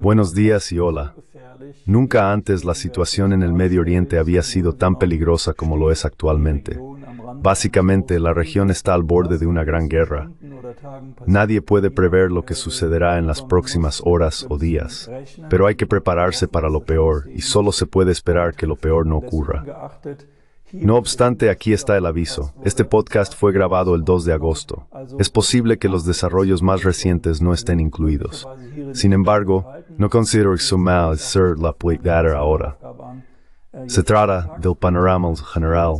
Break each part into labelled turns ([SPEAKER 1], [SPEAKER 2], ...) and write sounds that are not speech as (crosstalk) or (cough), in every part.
[SPEAKER 1] Buenos días y hola. Nunca antes la situación en el Medio Oriente había sido tan peligrosa como lo es actualmente. Básicamente, la región está al borde de una gran guerra. Nadie puede prever lo que sucederá en las próximas horas o días, pero hay que prepararse para lo peor y solo se puede esperar que lo peor no ocurra. No obstante, aquí está el aviso. Este podcast fue grabado el 2 de agosto. Es posible que los desarrollos más recientes no estén incluidos. Sin embargo, no considero exhumar ser la data ahora. Se trata del panorama general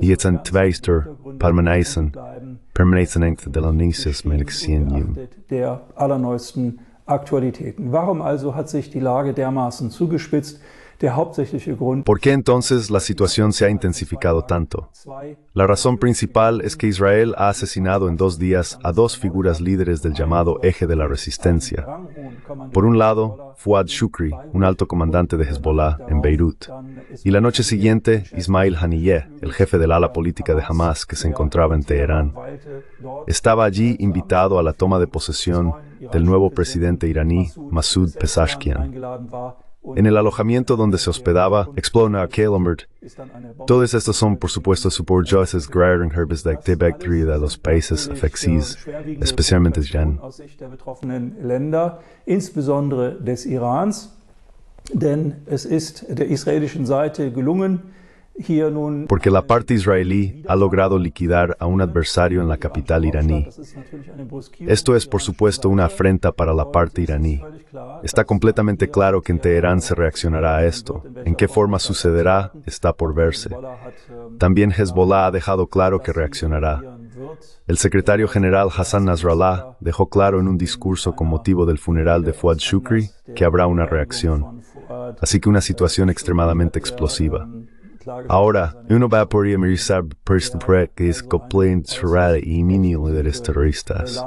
[SPEAKER 1] y es un twister permanecen, permanecen de la der
[SPEAKER 2] allerneuesten Lage dermaßen zugespitzt?
[SPEAKER 1] ¿Por qué entonces la situación se ha intensificado tanto? La razón principal es que Israel ha asesinado en dos días a dos figuras líderes del llamado eje de la resistencia. Por un lado, Fuad Shukri, un alto comandante de Hezbollah en Beirut, y la noche siguiente, Ismail Haniyeh, el jefe del ala política de Hamas que se encontraba en Teherán. Estaba allí invitado a la toma de posesión del nuevo presidente iraní, Massoud Pesachkian en el alojamiento donde se hospedaba, Explona a Kelambert. Todas estas son, por supuesto, suborgiosas Graring Herbes de 3 de los países afexis, especialmente Jan.
[SPEAKER 2] Insbesondere des Irans, denn es ist der israelischen Seite gelungen,
[SPEAKER 1] porque la parte israelí ha logrado liquidar a un adversario en la capital iraní. Esto es, por supuesto, una afrenta para la parte iraní. Está completamente claro que en Teherán se reaccionará a esto. En qué forma sucederá está por verse. También Hezbollah ha dejado claro que reaccionará. El secretario general Hassan Nasrallah dejó claro en un discurso con motivo del funeral de Fuad Shukri que habrá una reacción. Así que una situación extremadamente explosiva. Ahora, uno va a poder memorizar Personal Practice completamente cerrada y mínimo de los terroristas.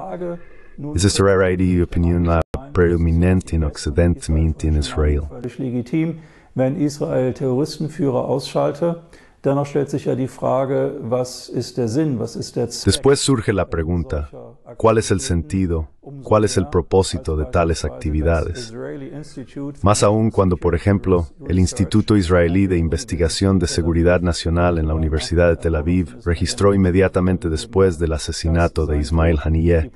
[SPEAKER 1] Es esta raíz y opinión la predominante en Occidente, en Israel.
[SPEAKER 2] Israel ausschalte,
[SPEAKER 1] Después surge la pregunta, ¿cuál es el sentido? ¿Cuál es el propósito de tales actividades? Más aún cuando, por ejemplo, el Instituto Israelí de Investigación de Seguridad Nacional en la Universidad de Tel Aviv registró inmediatamente después del asesinato de Ismail Haniyeh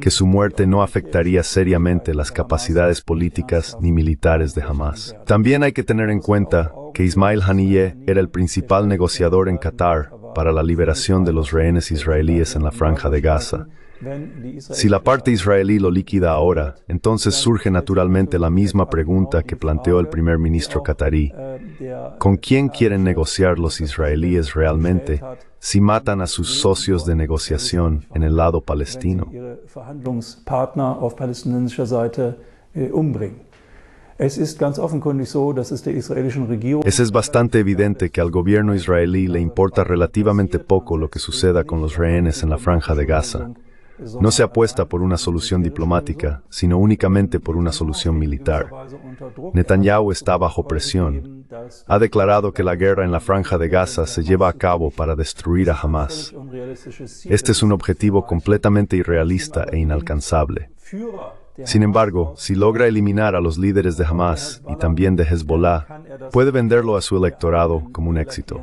[SPEAKER 1] que su muerte no afectaría seriamente las capacidades políticas ni militares de Hamas. También hay que tener en cuenta que Ismail Haniyeh era el principal negociador en Qatar para la liberación de los rehenes israelíes en la franja de Gaza. Si la parte israelí lo liquida ahora, entonces surge naturalmente la misma pregunta que planteó el primer ministro qatarí. ¿Con quién quieren negociar los israelíes realmente si matan a sus socios de negociación en el lado palestino?
[SPEAKER 2] Es
[SPEAKER 1] bastante evidente que al gobierno israelí le importa relativamente poco lo que suceda con los rehenes en la franja de Gaza. No se apuesta por una solución diplomática, sino únicamente por una solución militar. Netanyahu está bajo presión. Ha declarado que la guerra en la franja de Gaza se lleva a cabo para destruir a Hamas. Este es un objetivo completamente irrealista e inalcanzable. Sin embargo, si logra eliminar a los líderes de Hamas y también de Hezbollah, puede venderlo a su electorado como un éxito.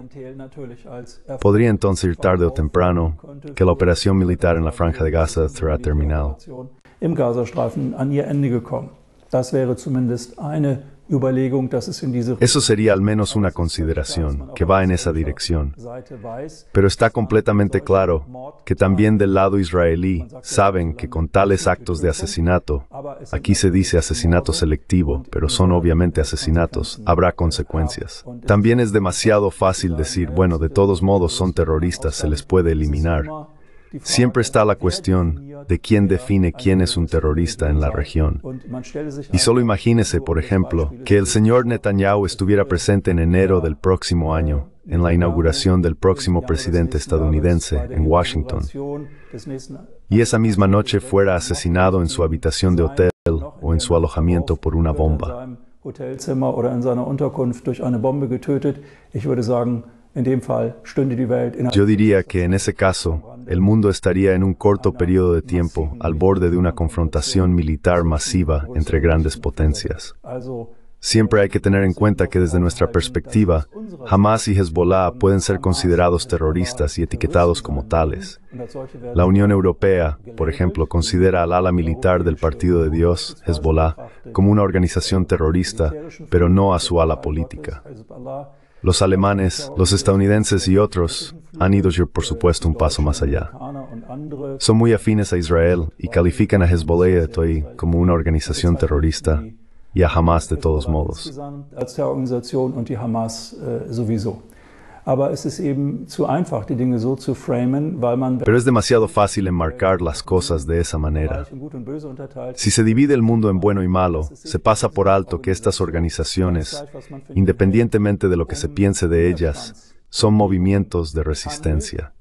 [SPEAKER 1] Podría entonces ir tarde o temprano que la operación militar en la franja de Gaza será terminado. Eso sería al menos una consideración que va en esa dirección. Pero está completamente claro que también del lado israelí saben que con tales actos de asesinato, aquí se dice asesinato selectivo, pero son obviamente asesinatos, habrá consecuencias. También es demasiado fácil decir, bueno, de todos modos son terroristas, se les puede eliminar. Siempre está la cuestión de quién define quién es un terrorista en la región. Y solo imagínese, por ejemplo, que el señor Netanyahu estuviera presente en enero del próximo año, en la inauguración del próximo presidente estadounidense en Washington, y esa misma noche fuera asesinado en su habitación de hotel o en su alojamiento por una bomba. Yo diría que en ese caso, el mundo estaría en un corto periodo de tiempo al borde de una confrontación militar masiva entre grandes potencias. Siempre hay que tener en cuenta que desde nuestra perspectiva, Hamas y Hezbollah pueden ser considerados terroristas y etiquetados como tales. La Unión Europea, por ejemplo, considera al ala militar del Partido de Dios, Hezbollah, como una organización terrorista, pero no a su ala política. Los alemanes, los estadounidenses y otros han ido, por supuesto, un paso más allá. Son muy afines a Israel y califican a Hezbollah y como una organización terrorista y a Hamas de todos modos. Pero es demasiado fácil enmarcar las cosas de esa manera. Si se divide el mundo en bueno y malo, se pasa por alto que estas organizaciones, independientemente de lo que se piense de ellas, son movimientos de resistencia.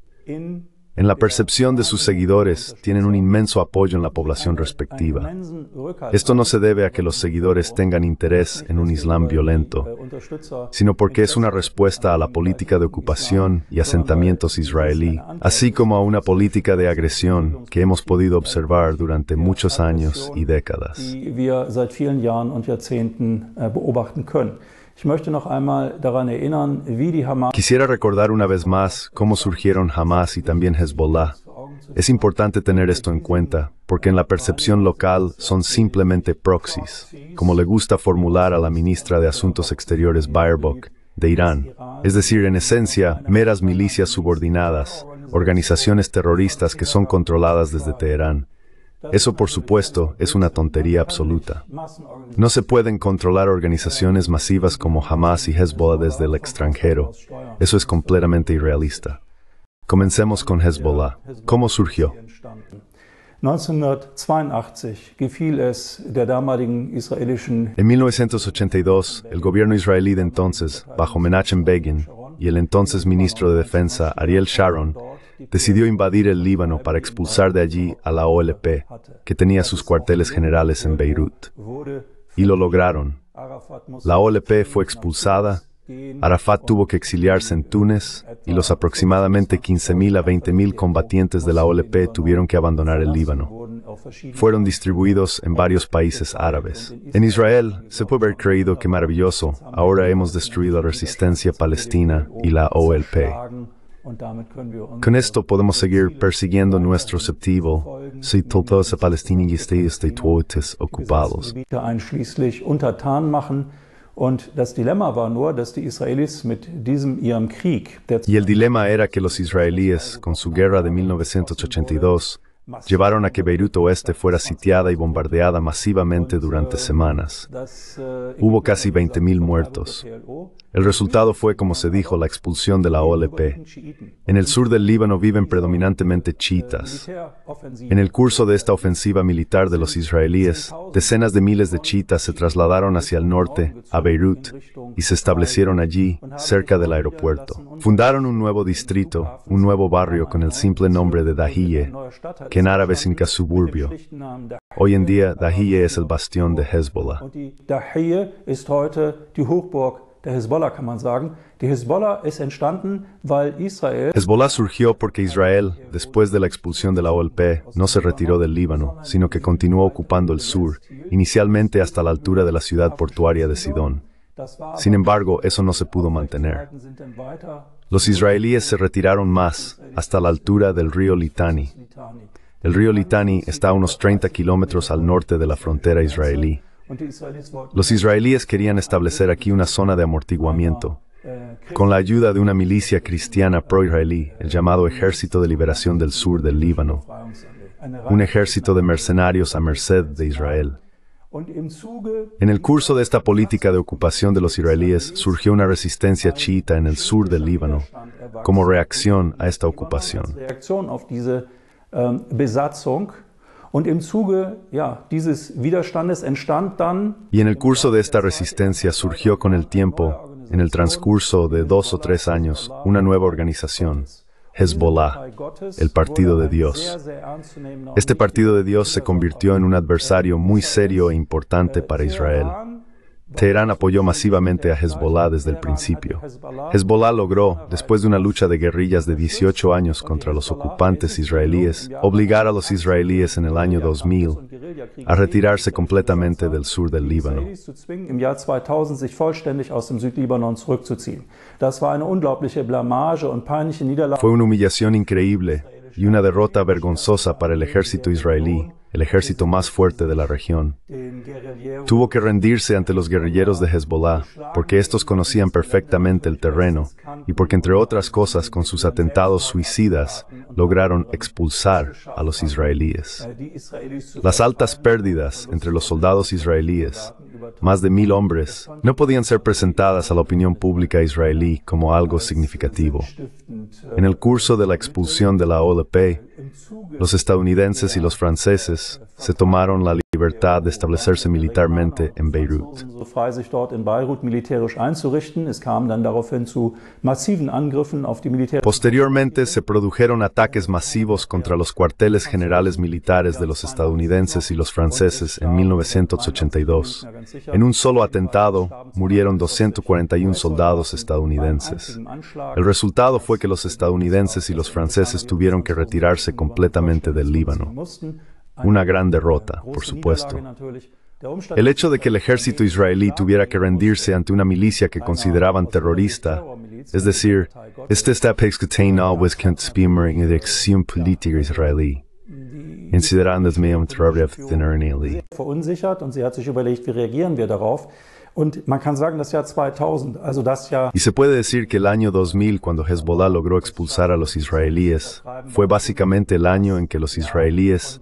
[SPEAKER 1] En la percepción de sus seguidores, tienen un inmenso apoyo en la población respectiva. Esto no se debe a que los seguidores tengan interés en un Islam violento, sino porque es una respuesta a la política de ocupación y asentamientos israelí, así como a una política de agresión que hemos podido observar durante muchos años y décadas. Quisiera recordar una vez más cómo surgieron Hamas y también Hezbollah. Es importante tener esto en cuenta, porque en la percepción local son simplemente proxies, como le gusta formular a la ministra de Asuntos Exteriores Baerbock, de Irán. Es decir, en esencia, meras milicias subordinadas, organizaciones terroristas que son controladas desde Teherán. Eso, por supuesto, es una tontería absoluta. No se pueden controlar organizaciones masivas como Hamas y Hezbollah desde el extranjero. Eso es completamente irrealista. Comencemos con Hezbollah. ¿Cómo surgió? en 1982, el gobierno israelí de entonces, bajo Menachem Begin y el entonces ministro de Defensa Ariel Sharon, decidió invadir el Líbano para expulsar de allí a la OLP, que tenía sus cuarteles generales en Beirut. Y lo lograron. La OLP fue expulsada, Arafat tuvo que exiliarse en Túnez y los aproximadamente 15.000 a 20.000 combatientes de la OLP tuvieron que abandonar el Líbano. Fueron distribuidos en varios países árabes. En Israel se puede haber creído que maravilloso, ahora hemos destruido la resistencia palestina y la OLP. Con esto podemos seguir persiguiendo nuestro objetivo si todos los palestinos y este- este ocupados. Y el dilema era que los israelíes, con su guerra de 1982, llevaron a que Beirut Oeste fuera sitiada y bombardeada masivamente durante äh, semanas. Äh, Hubo casi 20.000 muertos. El resultado fue, como se dijo, la expulsión de la OLP. En el sur del Líbano viven predominantemente chiitas. En el curso de esta ofensiva militar de los israelíes, decenas de miles de chiitas se trasladaron hacia el norte, a Beirut, y se establecieron allí, cerca del aeropuerto. Fundaron un nuevo distrito, un nuevo barrio con el simple nombre de Dahiye, que en árabe significa suburbio. Hoy en día, Dahiye es el bastión de Hezbollah. Hezbollah surgió porque Israel, después de la expulsión de la OLP, no se retiró del Líbano, sino que continuó ocupando el sur, inicialmente hasta la altura de la ciudad portuaria de Sidón. Sin embargo, eso no se pudo mantener. Los israelíes se retiraron más, hasta la altura del río Litani. El río Litani está a unos 30 kilómetros al norte de la frontera israelí. Los israelíes querían establecer aquí una zona de amortiguamiento con la ayuda de una milicia cristiana pro-israelí, el llamado Ejército de Liberación del Sur del Líbano, un ejército de mercenarios a merced de Israel. En el curso de esta política de ocupación de los israelíes surgió una resistencia chiita en el sur del Líbano como reacción a esta ocupación. Y en el curso de esta resistencia surgió con el tiempo, en el transcurso de dos o tres años, una nueva organización, Hezbollah, el Partido de Dios. Este Partido de Dios se convirtió en un adversario muy serio e importante para Israel. Teherán apoyó masivamente a Hezbollah desde el principio. Hezbollah logró, después de una lucha de guerrillas de 18 años contra los ocupantes israelíes, obligar a los israelíes en el año 2000 a retirarse completamente del sur del Líbano. Fue una humillación increíble y una derrota vergonzosa para el ejército israelí el ejército más fuerte de la región. Tuvo que rendirse ante los guerrilleros de Hezbollah, porque estos conocían perfectamente el terreno y porque, entre otras cosas, con sus atentados suicidas, lograron expulsar a los israelíes. Las altas pérdidas entre los soldados israelíes, más de mil hombres, no podían ser presentadas a la opinión pública israelí como algo significativo. En el curso de la expulsión de la OLP, los estadounidenses y los franceses se tomaron la libertad de establecerse militarmente en Beirut. Posteriormente se produjeron ataques masivos contra los cuarteles generales militares de los estadounidenses y los franceses en 1982. En un solo atentado murieron 241 soldados estadounidenses. El resultado fue que los estadounidenses y los franceses tuvieron que retirarse completamente del Líbano. Una gran derrota, por supuesto. El hecho de que el ejército israelí tuviera que rendirse ante una milicia que consideraban terrorista, es decir, este en dirección política israelí. Considerando es mehr en la Ernie política
[SPEAKER 2] Verunsichert und sie hat sich überlegt, wie reagieren y
[SPEAKER 1] se puede decir que el año 2000, cuando Hezbollah logró expulsar a los israelíes, fue básicamente el año en que los israelíes,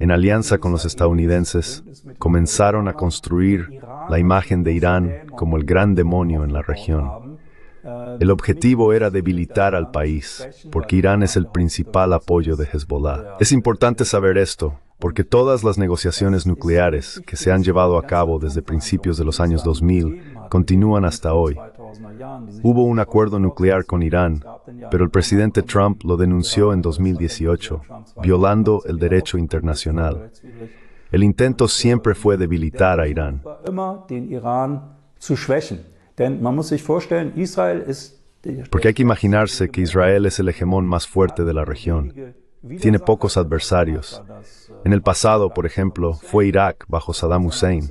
[SPEAKER 1] en alianza con los estadounidenses, comenzaron a construir la imagen de Irán como el gran demonio en la región. El objetivo era debilitar al país, porque Irán es el principal apoyo de Hezbollah. Es importante saber esto, porque todas las negociaciones nucleares que se han llevado a cabo desde principios de los años 2000 continúan hasta hoy. Hubo un acuerdo nuclear con Irán, pero el presidente Trump lo denunció en 2018, violando el derecho internacional. El intento siempre fue debilitar a Irán. Porque hay que imaginarse que Israel es el hegemón más fuerte de la región tiene pocos adversarios. En el pasado, por ejemplo, fue Irak bajo Saddam Hussein.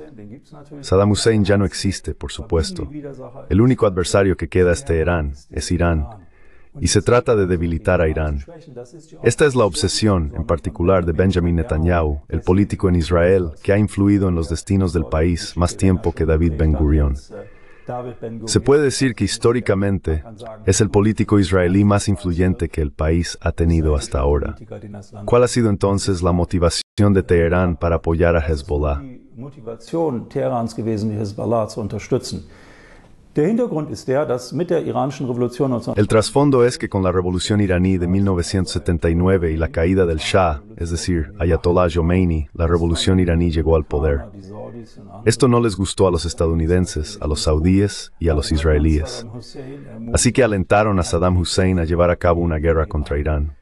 [SPEAKER 1] Saddam Hussein ya no existe, por supuesto. El único adversario que queda es Teherán, es Irán. Y se trata de debilitar a Irán. Esta es la obsesión, en particular, de Benjamin Netanyahu, el político en Israel, que ha influido en los destinos del país más tiempo que David Ben Gurion. Se puede decir que históricamente es el político israelí más influyente que el país ha tenido hasta ahora. ¿Cuál ha sido entonces la motivación de Teherán para apoyar a Hezbollah? El trasfondo es que con la revolución iraní de 1979 y la caída del Shah, es decir, Ayatollah Jomeini, la revolución iraní llegó al poder. Esto no les gustó a los estadounidenses, a los saudíes y a los israelíes. Así que alentaron a Saddam Hussein a llevar a cabo una guerra contra Irán.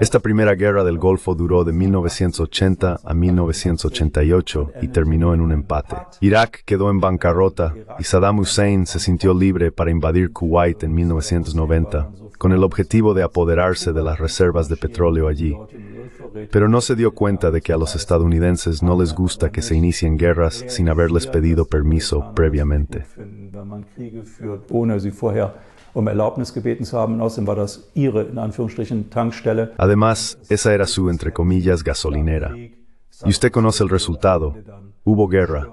[SPEAKER 1] Esta primera guerra del Golfo duró de 1980 a 1988 y terminó en un empate. Irak quedó en bancarrota y Saddam Hussein se sintió libre para invadir Kuwait en 1990 con el objetivo de apoderarse de las reservas de petróleo allí. Pero no se dio cuenta de que a los estadounidenses no les gusta que se inicien guerras sin haberles pedido permiso previamente. Además, esa era su, entre comillas, gasolinera. Y usted conoce el resultado. Hubo guerra.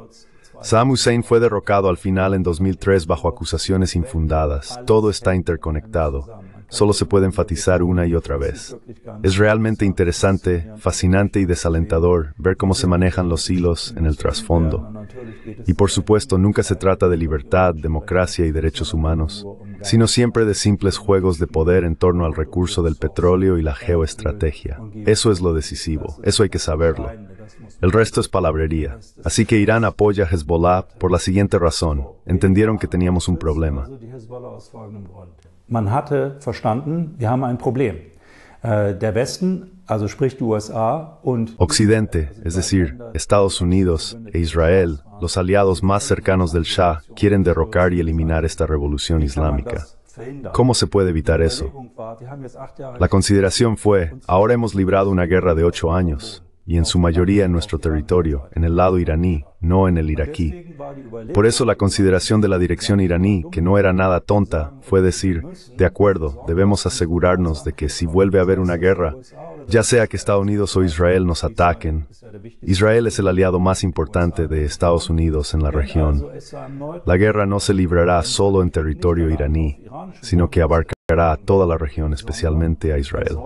[SPEAKER 1] Sam Hussein fue derrocado al final en 2003 bajo acusaciones infundadas. Todo está interconectado solo se puede enfatizar una y otra vez. Es realmente interesante, fascinante y desalentador ver cómo se manejan los hilos en el trasfondo. Y por supuesto, nunca se trata de libertad, democracia y derechos humanos, sino siempre de simples juegos de poder en torno al recurso del petróleo y la geoestrategia. Eso es lo decisivo, eso hay que saberlo. El resto es palabrería. Así que Irán apoya a Hezbollah por la siguiente razón. Entendieron que teníamos un problema
[SPEAKER 2] man verstanden,
[SPEAKER 1] Occidente, es decir, Estados Unidos e Israel, los aliados más cercanos del Shah, quieren derrocar y eliminar esta revolución islámica. ¿Cómo se puede evitar eso? La consideración fue, ahora hemos librado una guerra de ocho años, y en su mayoría en nuestro territorio, en el lado iraní, no en el iraquí. Por eso la consideración de la dirección iraní, que no era nada tonta, fue decir, de acuerdo, debemos asegurarnos de que si vuelve a haber una guerra, ya sea que Estados Unidos o Israel nos ataquen, Israel es el aliado más importante de Estados Unidos en la región. La guerra no se librará solo en territorio iraní, sino que abarcará a toda la región, especialmente a Israel.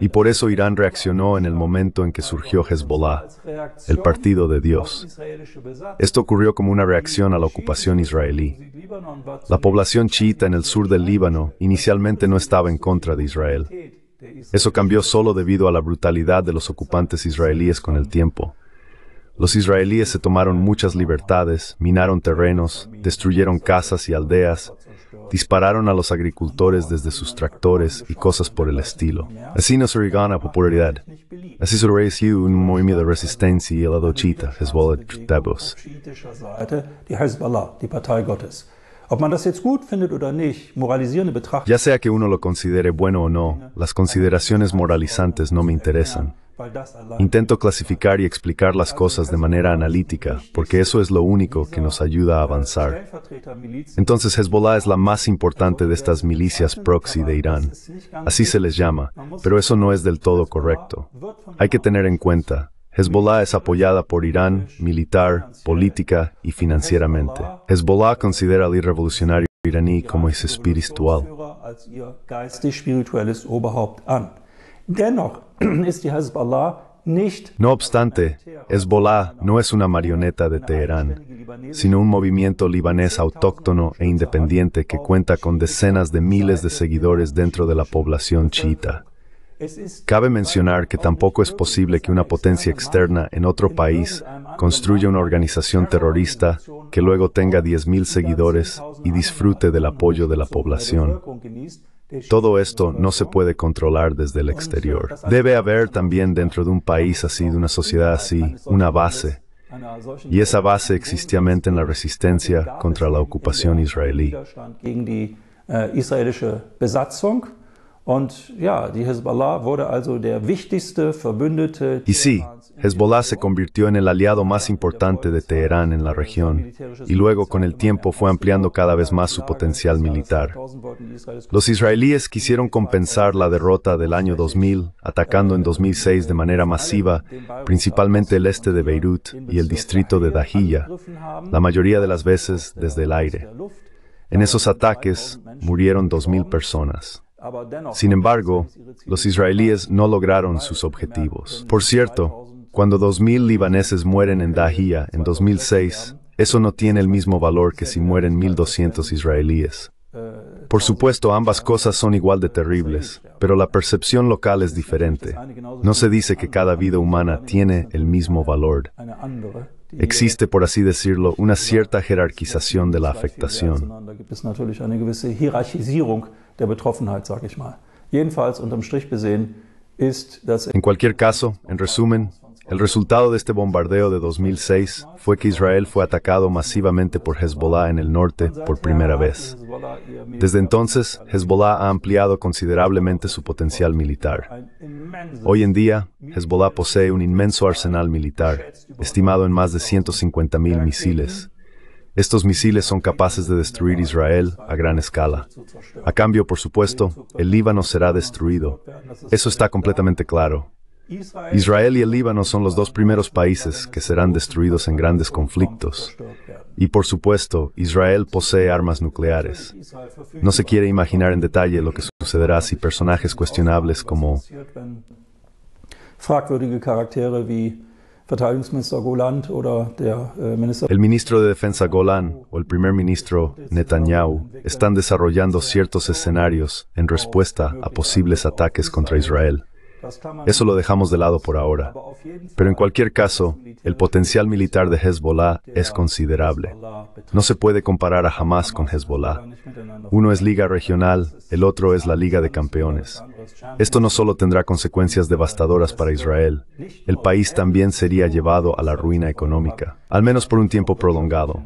[SPEAKER 1] Y por eso Irán reaccionó en el momento en que surgió Hezbollah, el partido de Dios. Esto ocurrió como una reacción a la ocupación israelí. La población chiita en el sur del Líbano inicialmente no estaba en contra de Israel. Eso cambió solo debido a la brutalidad de los ocupantes israelíes con el tiempo. Los israelíes se tomaron muchas libertades, minaron terrenos, destruyeron casas y aldeas, Dispararon a los agricultores desde sus tractores y cosas por el estilo. Así no se gana popularidad. Así se un movimiento de resistencia el la dochita, Hezbollah Tabos. Ya sea que uno lo considere bueno o no, las consideraciones moralizantes no me interesan. Intento clasificar y explicar las cosas de manera analítica, porque eso es lo único que nos ayuda a avanzar. Entonces Hezbollah es la más importante de estas milicias proxy de Irán. Así se les llama, pero eso no es del todo correcto. Hay que tener en cuenta, Hezbollah es apoyada por Irán militar, política y financieramente. Hezbollah considera al irrevolucionario iraní como espiritual. (clears throat) no obstante, Hezbollah no es una marioneta de Teherán, sino un movimiento libanés autóctono e independiente que cuenta con decenas de miles de seguidores dentro de la población chiita. Cabe mencionar que tampoco es posible que una potencia externa en otro país construya una organización terrorista que luego tenga 10.000 seguidores y disfrute del apoyo de la población. Todo esto no se puede controlar desde el exterior. Debe haber también dentro de un país así, de una sociedad así, una base. Y esa base existía en la resistencia contra la ocupación israelí. Y sí, Hezbollah se convirtió en el aliado más importante de Teherán en la región y luego con el tiempo fue ampliando cada vez más su potencial militar. Los israelíes quisieron compensar la derrota del año 2000 atacando en 2006 de manera masiva principalmente el este de Beirut y el distrito de Dahiya, la mayoría de las veces desde el aire. En esos ataques murieron 2.000 personas. Sin embargo, los israelíes no lograron sus objetivos. Por cierto, cuando 2.000 libaneses mueren en Dahia en 2006, eso no tiene el mismo valor que si mueren 1.200 israelíes. Por supuesto, ambas cosas son igual de terribles, pero la percepción local es diferente. No se dice que cada vida humana tiene el mismo valor. Existe, por así decirlo, una cierta jerarquización de la afectación. En cualquier caso, en resumen, el resultado de este bombardeo de 2006 fue que Israel fue atacado masivamente por Hezbollah en el norte por primera vez. Desde entonces, Hezbollah ha ampliado considerablemente su potencial militar. Hoy en día, Hezbollah posee un inmenso arsenal militar, estimado en más de 150.000 misiles, estos misiles son capaces de destruir Israel a gran escala. A cambio, por supuesto, el Líbano será destruido. Eso está completamente claro. Israel y el Líbano son los dos primeros países que serán destruidos en grandes conflictos. Y por supuesto, Israel posee armas nucleares. No se quiere imaginar en detalle lo que sucederá si personajes cuestionables como Äh, el ministro de Defensa Golan o el primer ministro Netanyahu están desarrollando ciertos escenarios en respuesta a posibles ataques contra Israel. Eso lo dejamos de lado por ahora. Pero en cualquier caso, el potencial militar de Hezbollah es considerable. No se puede comparar a Hamas con Hezbollah. Uno es liga regional, el otro es la liga de campeones. Esto no solo tendrá consecuencias devastadoras para Israel, el país también sería llevado a la ruina económica, al menos por un tiempo prolongado.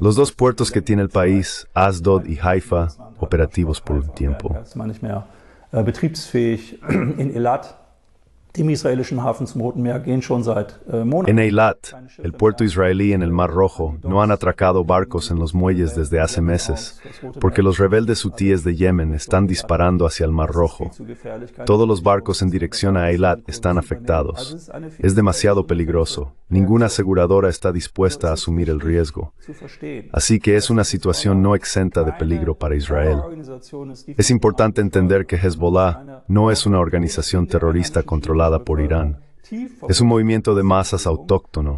[SPEAKER 1] Los dos puertos que tiene el país, Asdod y Haifa, operativos por un tiempo.
[SPEAKER 2] Äh, betriebsfähig in Elat Äh, en
[SPEAKER 1] Eilat, el puerto israelí en el Mar Rojo, no han atracado barcos en los muelles desde hace meses, porque los rebeldes hutíes de Yemen están disparando hacia el Mar Rojo. Todos los barcos en dirección a Eilat están afectados. Es demasiado peligroso. Ninguna aseguradora está dispuesta a asumir el riesgo. Así que es una situación no exenta de peligro para Israel. Es importante entender que Hezbollah no es una organización terrorista controlada es un movimiento de masas autóctono,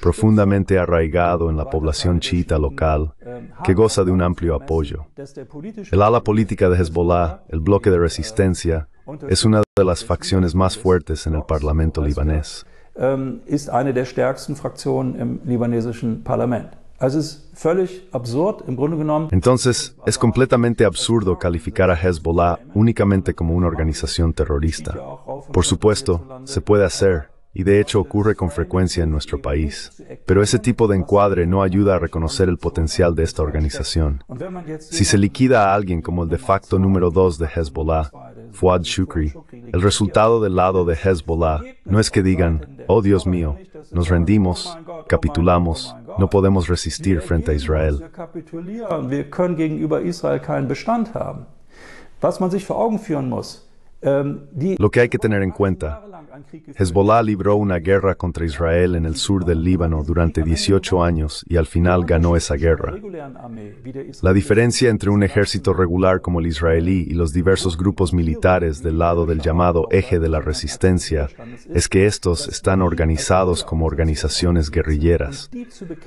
[SPEAKER 1] profundamente arraigado en la población chiita local, que goza de un amplio apoyo. El ala política de Hezbollah, el bloque de resistencia, es una de las facciones más fuertes en el Parlamento libanés. Ähm, entonces, es completamente absurdo calificar a Hezbollah únicamente como una organización terrorista. Por supuesto, se puede hacer, y de hecho ocurre con frecuencia en nuestro país. Pero ese tipo de encuadre no ayuda a reconocer el potencial de esta organización. Si se liquida a alguien como el de facto número 2 de Hezbollah, Fuad Shukri, el resultado del lado de Hezbollah no es que digan, oh Dios mío, nos rendimos, capitulamos, no podemos resistir frente a Israel.
[SPEAKER 2] Was Em,
[SPEAKER 1] Lo que hay que tener en cuenta, Hezbollah libró una guerra contra Israel en el sur del Líbano durante 18 años y al final ganó esa guerra. La diferencia entre un ejército regular como el israelí y los diversos grupos militares del lado del llamado eje de la resistencia es que estos están organizados como organizaciones guerrilleras.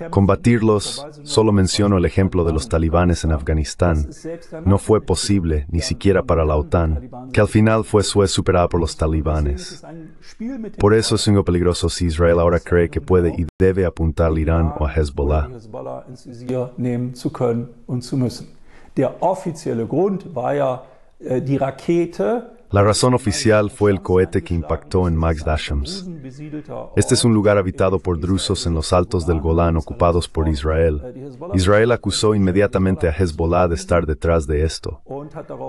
[SPEAKER 1] Combatirlos, solo menciono el ejemplo de los talibanes en Afganistán, no fue posible ni siquiera para la OTAN, que al final fue Suez superada por los talibanes. Por eso es algo peligroso si Israel ahora cree que puede y debe apuntar al Irán o a Hezbollah.
[SPEAKER 2] Der offizielle Grund war ja äh, die Rakete,
[SPEAKER 1] la razón oficial fue el cohete que impactó en Max Dashams. Este es un lugar habitado por drusos en los altos del Golán ocupados por Israel. Israel acusó inmediatamente a Hezbollah de estar detrás de esto.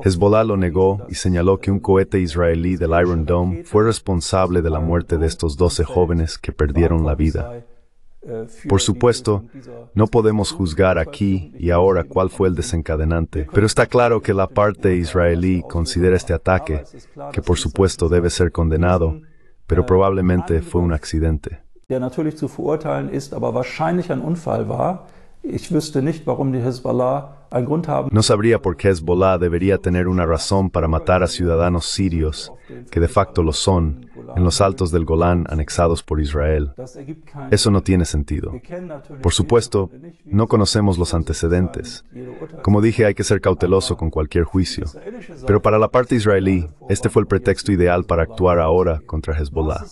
[SPEAKER 1] Hezbollah lo negó y señaló que un cohete israelí del Iron Dome fue responsable de la muerte de estos 12 jóvenes que perdieron la vida. Por supuesto, no podemos juzgar aquí y ahora cuál fue el desencadenante, pero está claro que la parte israelí considera este ataque, que por supuesto debe ser condenado, pero probablemente fue un accidente.
[SPEAKER 2] natürlich zu verurteilen ist, aber wahrscheinlich ein Unfall war. Ich wüsste nicht, warum die
[SPEAKER 1] no sabría por qué Hezbollah debería tener una razón para matar a ciudadanos sirios, que de facto lo son, en los altos del Golán anexados por Israel. Eso no tiene sentido. Por supuesto, no conocemos los antecedentes. Como dije, hay que ser cauteloso con cualquier juicio. Pero para la parte israelí, este fue el pretexto ideal para actuar ahora contra Hezbollah.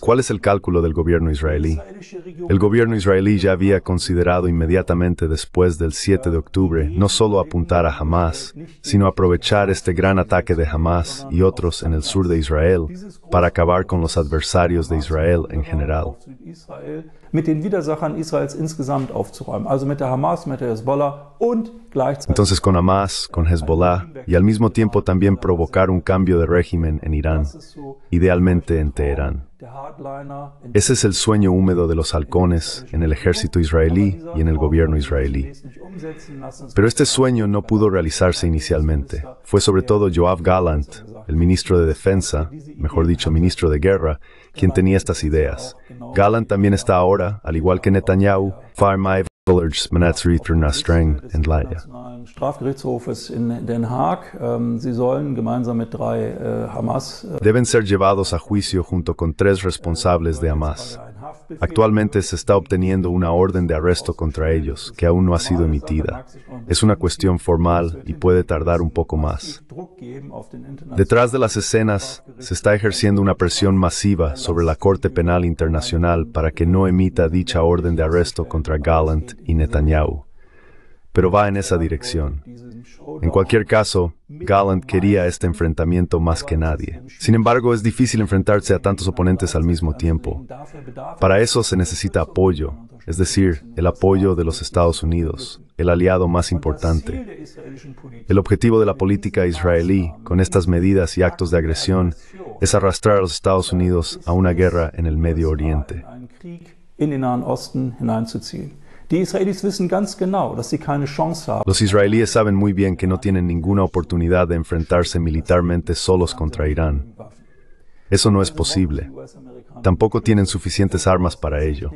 [SPEAKER 1] ¿Cuál es el cálculo del gobierno israelí? El gobierno israelí ya había considerado inmediatamente después del 7 de octubre no solo apuntar a Hamas, sino aprovechar este gran ataque de Hamas y otros en el sur de Israel para acabar con los adversarios de Israel en general. Entonces con Hamas, con Hezbollah y al mismo tiempo también provocar un cambio de régimen en Irán, idealmente en Teherán. Ese es el sueño húmedo de los halcones en el ejército israelí y en el gobierno israelí. Pero este sueño no pudo realizarse inicialmente. Fue sobre todo Joab Galant, el ministro de Defensa, mejor dicho, ministro de guerra, quien tenía estas ideas. Galan también está ahora, al igual que Netanyahu, Farmai Manatsri, Laia. Ähm,
[SPEAKER 2] äh, äh,
[SPEAKER 1] Deben ser llevados a juicio junto con tres äh, responsables de Hamas. Actualmente se está obteniendo una orden de arresto contra ellos, que aún no ha sido emitida. Es una cuestión formal y puede tardar un poco más. Detrás de las escenas, se está ejerciendo una presión masiva sobre la Corte Penal Internacional para que no emita dicha orden de arresto contra Gallant y Netanyahu. Pero va en esa dirección. En cualquier caso, Gallant quería este enfrentamiento más que nadie. Sin embargo, es difícil enfrentarse a tantos oponentes al mismo tiempo. Para eso se necesita apoyo, es decir, el apoyo de los Estados Unidos, el aliado más importante. El objetivo de la política israelí con estas medidas y actos de agresión es arrastrar a los Estados Unidos a una guerra en el Medio Oriente. Los israelíes saben muy bien que no tienen ninguna oportunidad de enfrentarse militarmente solos contra Irán. Eso no es posible. Tampoco tienen suficientes armas para ello.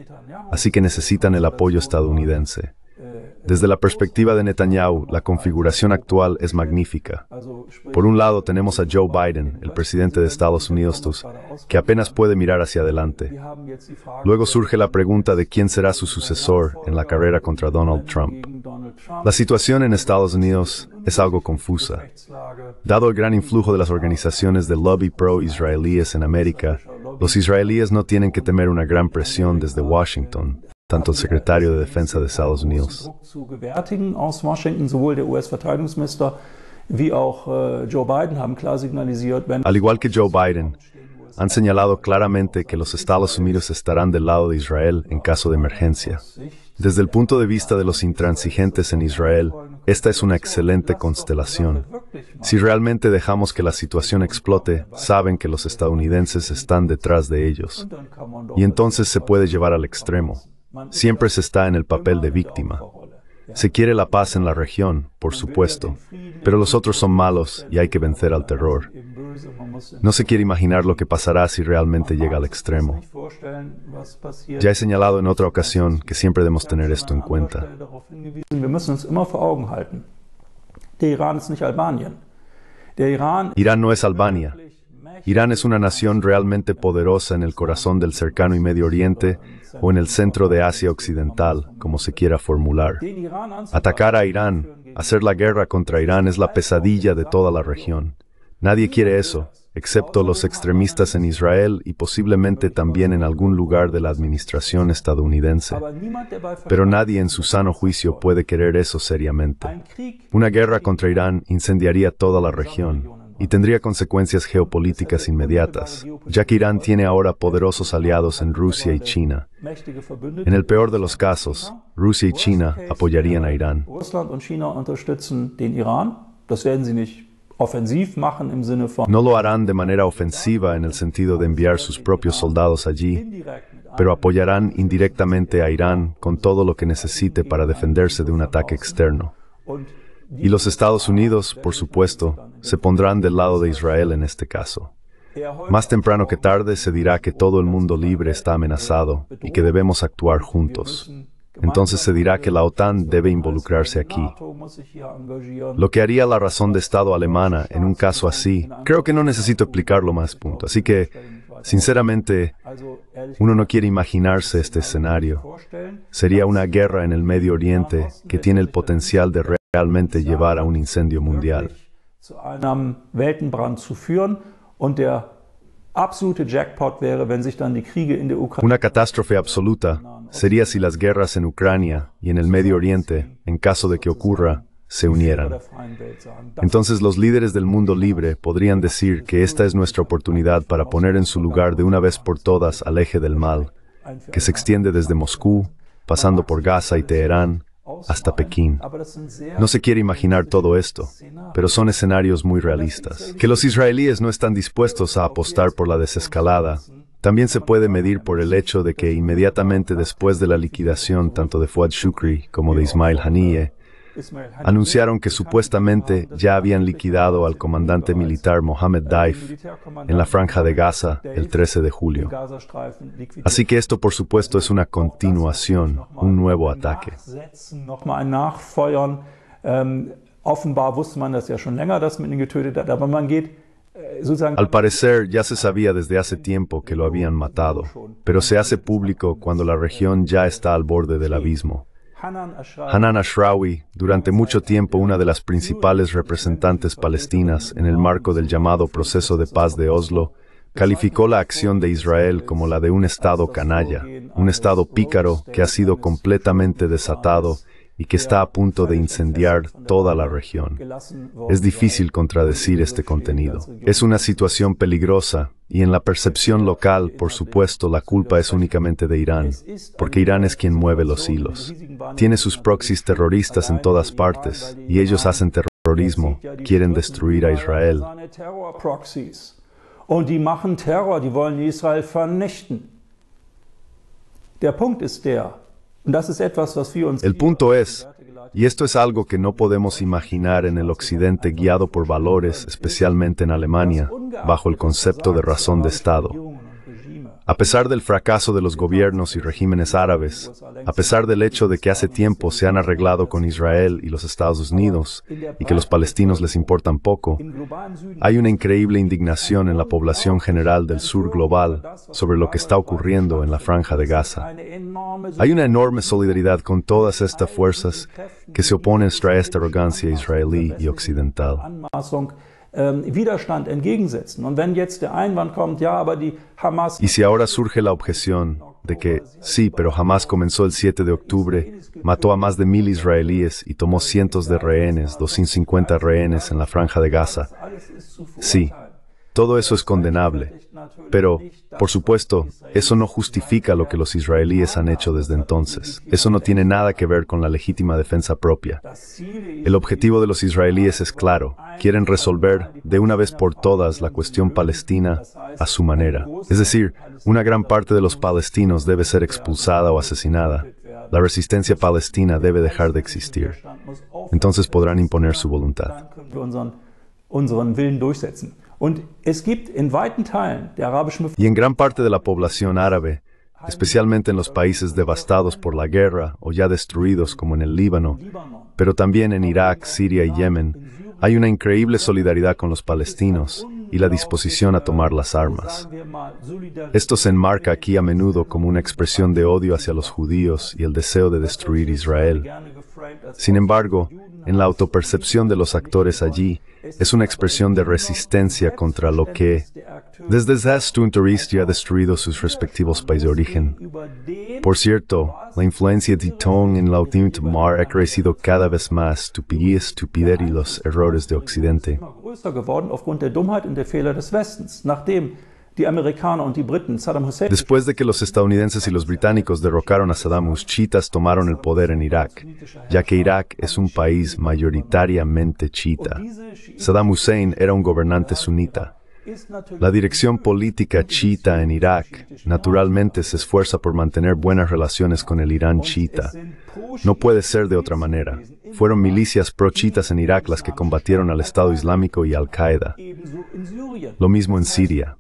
[SPEAKER 1] Así que necesitan el apoyo estadounidense. Desde la perspectiva de Netanyahu, la configuración actual es magnífica. Por un lado tenemos a Joe Biden, el presidente de Estados Unidos, que apenas puede mirar hacia adelante. Luego surge la pregunta de quién será su sucesor en la carrera contra Donald Trump. La situación en Estados Unidos es algo confusa. Dado el gran influjo de las organizaciones de lobby pro-israelíes en América, los israelíes no tienen que temer una gran presión desde Washington, tanto el secretario de Defensa de Estados Unidos. Äh, al igual que Joe Biden, han señalado claramente que los Estados Unidos estarán del lado de Israel en caso de emergencia. Desde el punto de vista de los intransigentes en Israel, esta es una excelente constelación. Si realmente dejamos que la situación explote, saben que los estadounidenses están detrás de ellos. Y entonces se puede llevar al extremo. Siempre se está en el papel de víctima. Se quiere la paz en la región, por supuesto, pero los otros son malos y hay que vencer al terror. No se quiere imaginar lo que pasará si realmente llega al extremo. Ya he señalado en otra ocasión que siempre debemos tener esto en cuenta. Irán no es Albania. Irán es una nación realmente poderosa en el corazón del cercano y Medio Oriente o en el centro de Asia Occidental, como se quiera formular. Atacar a Irán, hacer la guerra contra Irán es la pesadilla de toda la región. Nadie quiere eso, excepto los extremistas en Israel y posiblemente también en algún lugar de la administración estadounidense. Pero nadie en su sano juicio puede querer eso seriamente. Una guerra contra Irán incendiaría toda la región, y tendría consecuencias geopolíticas inmediatas, ya que Irán tiene ahora poderosos aliados en Rusia y China. En el peor de los casos, Rusia y China apoyarían a Irán. No lo harán de manera ofensiva en el sentido de enviar sus propios soldados allí, pero apoyarán indirectamente a Irán con todo lo que necesite para defenderse de un ataque externo. Y los Estados Unidos, por supuesto, se pondrán del lado de Israel en este caso. Más temprano que tarde se dirá que todo el mundo libre está amenazado y que debemos actuar juntos. Entonces se dirá que la OTAN debe involucrarse aquí. Lo que haría la razón de Estado alemana en un caso así, creo que no necesito explicarlo más, punto. Así que, sinceramente, uno no quiere imaginarse este escenario. Sería una guerra en el Medio Oriente que tiene el potencial de realmente llevar a un incendio mundial.
[SPEAKER 2] Weltenbrand zu führen. Und der absolute Jackpot
[SPEAKER 1] Una catástrofe absoluta sería si las guerras en Ucrania y en el Medio Oriente, en caso de que ocurra, se unieran. Entonces los líderes del mundo libre podrían decir que esta es nuestra oportunidad para poner en su lugar de una vez por todas al eje del mal, que se extiende desde Moscú, pasando por Gaza y Teherán, hasta Pekín. No se quiere imaginar todo esto, pero son escenarios muy realistas. Que los israelíes no están dispuestos a apostar por la desescalada también se puede medir por el hecho de que inmediatamente después de la liquidación tanto de Fuad Shukri como de Ismail Haniyeh, anunciaron que supuestamente ya habían liquidado al comandante militar Mohammed Daif en la franja de Gaza el 13 de julio. Así que esto por supuesto es una continuación, un nuevo ataque. Al parecer ya se sabía desde hace tiempo que lo habían matado, pero se hace público cuando la región ya está al borde del abismo. Hanan Ashrawi, durante mucho tiempo una de las principales representantes palestinas en el marco del llamado proceso de paz de Oslo, calificó la acción de Israel como la de un Estado canalla, un Estado pícaro que ha sido completamente desatado y que está a punto de incendiar toda la región. Es difícil contradecir este contenido. Es una situación peligrosa y en la percepción local, por supuesto, la culpa es únicamente de Irán, porque Irán es quien mueve los hilos. Tiene sus proxies terroristas en todas partes y ellos hacen terrorismo, quieren destruir a Israel. El el punto es, y esto es algo que no podemos imaginar en el Occidente guiado por valores, especialmente en Alemania, bajo el concepto de razón de Estado. A pesar del fracaso de los gobiernos y regímenes árabes, a pesar del hecho de que hace tiempo se han arreglado con Israel y los Estados Unidos y que los palestinos les importan poco, hay una increíble indignación en la población general del sur global sobre lo que está ocurriendo en la franja de Gaza. Hay una enorme solidaridad con todas estas fuerzas que se oponen a esta arrogancia israelí y occidental.
[SPEAKER 2] Widerstand
[SPEAKER 1] Y si ahora surge la objeción de que, sí, pero Hamas comenzó el 7 de octubre, mató a más de mil israelíes y tomó cientos de rehenes, 250 rehenes en la franja de Gaza. Sí, todo eso es condenable, pero, por supuesto, eso no justifica lo que los israelíes han hecho desde entonces. Eso no tiene nada que ver con la legítima defensa propia. El objetivo de los israelíes es claro. Quieren resolver de una vez por todas la cuestión palestina a su manera. Es decir, una gran parte de los palestinos debe ser expulsada o asesinada. La resistencia palestina debe dejar de existir. Entonces podrán imponer su voluntad. Y en gran parte de la población árabe, especialmente en los países devastados por la guerra o ya destruidos como en el Líbano, pero también en Irak, Siria y Yemen, hay una increíble solidaridad con los palestinos y la disposición a tomar las armas. Esto se enmarca aquí a menudo como una expresión de odio hacia los judíos y el deseo de destruir Israel. Sin embargo, en la autopercepción de los actores allí, es una expresión de resistencia contra lo que, desde Zastum ya ha destruido sus respectivos países de origen. Por cierto, la influencia de Tong en la Mar ha crecido cada vez más, y los errores de Occidente. Después de que los estadounidenses y los británicos derrocaron a Saddam, los chiitas tomaron el poder en Irak, ya que Irak es un país mayoritariamente chiita. Saddam Hussein era un gobernante sunita. La dirección mm. política chiita en Irak naturalmente se esfuerza por mantener buenas relaciones con el Irán chiita. No puede ser de otra manera. Fueron milicias pro-chiitas en Irak las que combatieron al Estado Islámico y Al-Qaeda. Lo mismo en Siria.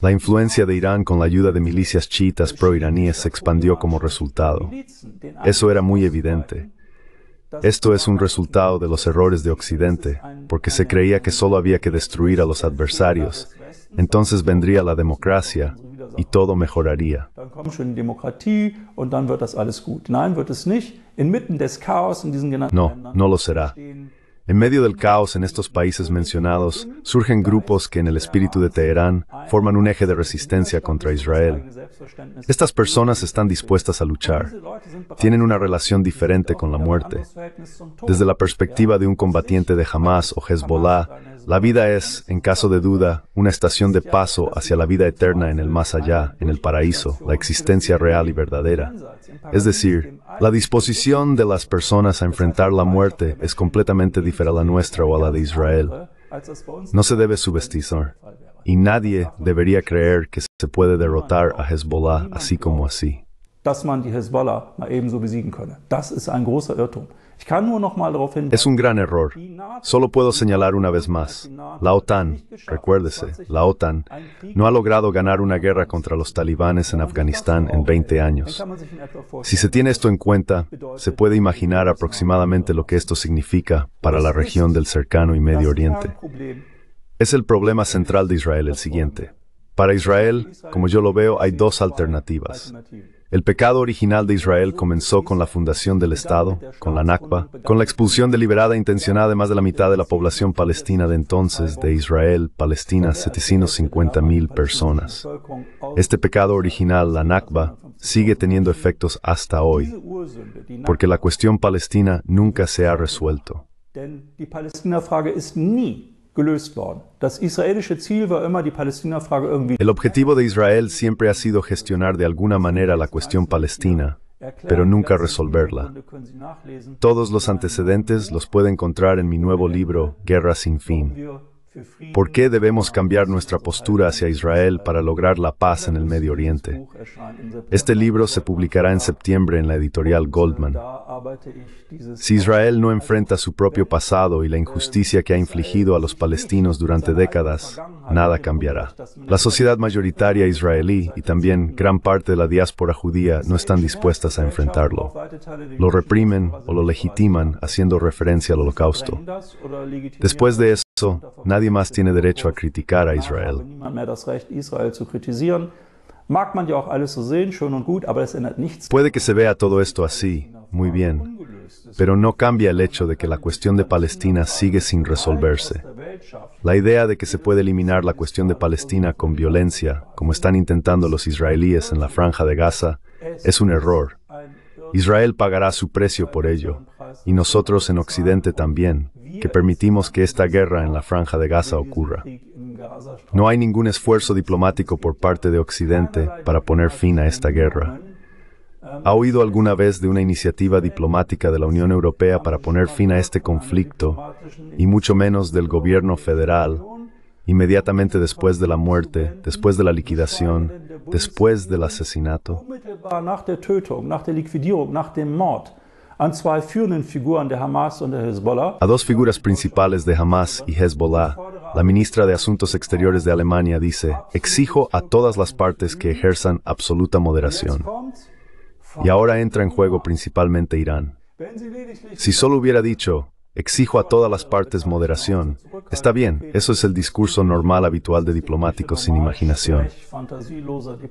[SPEAKER 1] La influencia de Irán con la ayuda de milicias chiitas pro-iraníes se expandió como resultado. Eso era muy evidente. Esto es un resultado de los errores de Occidente, porque se creía que solo había que destruir a los adversarios. Entonces vendría la democracia y todo mejoraría. No, no lo será. En medio del caos en estos países mencionados, surgen grupos que en el espíritu de Teherán forman un eje de resistencia contra Israel. Estas personas están dispuestas a luchar. Tienen una relación diferente con la muerte. Desde la perspectiva de un combatiente de Hamas o Hezbollah, la vida es, en caso de duda, una estación de paso hacia la vida eterna en el más allá, en el paraíso, la existencia real y verdadera. Es decir, la disposición de las personas a enfrentar la muerte es completamente diferente a la nuestra o a la de Israel. No se debe subestimar. Y nadie debería creer que se puede derrotar a Hezbollah así como así. man es un gran error. Solo puedo señalar una vez más. La OTAN, recuérdese, la OTAN no ha logrado ganar una guerra contra los talibanes en Afganistán en 20 años. Si se tiene esto en cuenta, se puede imaginar aproximadamente lo que esto significa para la región del cercano y Medio Oriente. Es el problema central de Israel el siguiente. Para Israel, como yo lo veo, hay dos alternativas. El pecado original de Israel comenzó con la fundación del Estado, con la Nakba, con la expulsión deliberada e intencionada de más de la mitad de la población palestina de entonces de Israel, Palestina, 750.000 personas. Este pecado original, la Nakba, sigue teniendo efectos hasta hoy, porque la cuestión palestina nunca se ha resuelto. El objetivo de Israel siempre ha sido gestionar de alguna manera la cuestión palestina, pero nunca resolverla. Todos los antecedentes los puede encontrar en mi nuevo libro Guerra sin fin. ¿Por qué debemos cambiar nuestra postura hacia Israel para lograr la paz en el Medio Oriente? Este libro se publicará en septiembre en la editorial Goldman. Si Israel no enfrenta su propio pasado y la injusticia que ha infligido a los palestinos durante décadas, nada cambiará. La sociedad mayoritaria israelí y también gran parte de la diáspora judía no están dispuestas a enfrentarlo. Lo reprimen o lo legitiman haciendo referencia al holocausto. Después de eso, nadie más tiene derecho a criticar a Israel. Puede que se vea todo esto así, muy bien, pero no cambia el hecho de que la cuestión de Palestina sigue sin resolverse. La idea de que se puede eliminar la cuestión de Palestina con violencia, como están intentando los israelíes en la franja de Gaza, es un error. Israel pagará su precio por ello y nosotros en Occidente también, que permitimos que esta guerra en la franja de Gaza ocurra. No hay ningún esfuerzo diplomático por parte de Occidente para poner fin a esta guerra. ¿Ha oído alguna vez de una iniciativa diplomática de la Unión Europea para poner fin a este conflicto, y mucho menos del gobierno federal, inmediatamente después de la muerte, después de la liquidación, después del asesinato? A dos figuras principales de Hamas y Hezbollah, la ministra de Asuntos Exteriores de Alemania dice, exijo a todas las partes que ejerzan absoluta moderación. Y ahora entra en juego principalmente Irán. Si solo hubiera dicho, Exijo a todas las partes moderación. Está bien, eso es el discurso normal habitual de diplomáticos sin imaginación.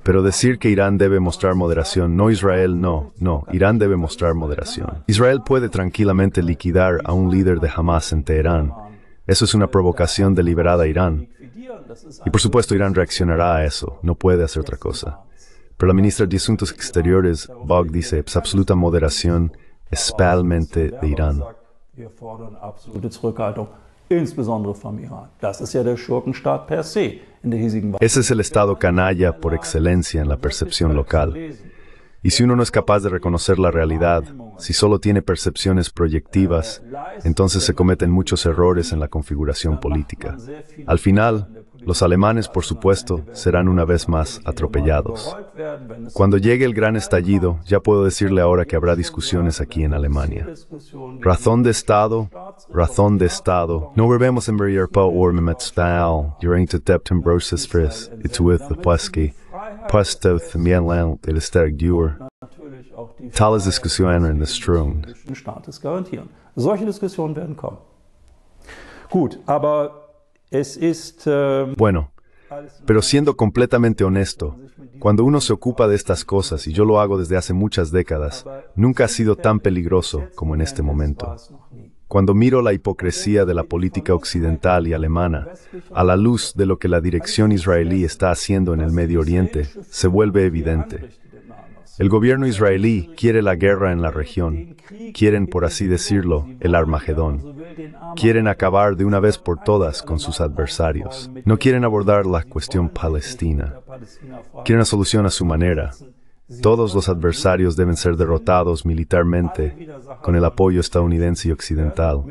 [SPEAKER 1] Pero decir que Irán debe mostrar moderación, no Israel, no, no, Irán debe mostrar moderación. Israel puede tranquilamente liquidar a un líder de Hamas en Teherán. Eso es una provocación deliberada a Irán. Y por supuesto Irán reaccionará a eso, no puede hacer otra cosa. Pero la ministra de Asuntos Exteriores, Bog, dice, es absoluta moderación, especialmente de Irán.
[SPEAKER 2] Wir fordern absolute Zurückhaltung, insbesondere vom Irán. Das ist ja der Schurkenstaat per se
[SPEAKER 1] in der hiesigen Weise. Ese es el Estado canalla por excelencia en la percepción local. Y si uno no es capaz de reconocer la realidad, si solo tiene percepciones proyectivas, entonces se cometen muchos errores en la configuración política. Al final, los alemanes, por supuesto, serán una vez más atropellados. Cuando llegue el gran estallido, ya puedo decirle ahora que habrá discusiones aquí en Alemania. Razón de Estado, razón de Estado. No volvemos en or it's puestos también la, el Estado Dur tales Diskussionen in the Strom.
[SPEAKER 2] Staates garantieren. Solche Diskussionen werden kommen. Gut, aber es ist. Ähm,
[SPEAKER 1] bueno. Pero siendo completamente honesto, cuando uno se ocupa de estas cosas, y yo lo hago desde hace muchas décadas, nunca ha sido tan peligroso como en este momento. Cuando miro la hipocresía de la política occidental y alemana, a la luz de lo que la dirección israelí está haciendo en el Medio Oriente, se vuelve evidente. El gobierno israelí quiere la guerra en la región, quieren, por así decirlo, el Armagedón. Quieren acabar de una vez por todas con sus adversarios. No quieren abordar la cuestión palestina. Quieren una solución a su manera, todos los adversarios deben ser derrotados militarmente con el apoyo estadounidense y occidental.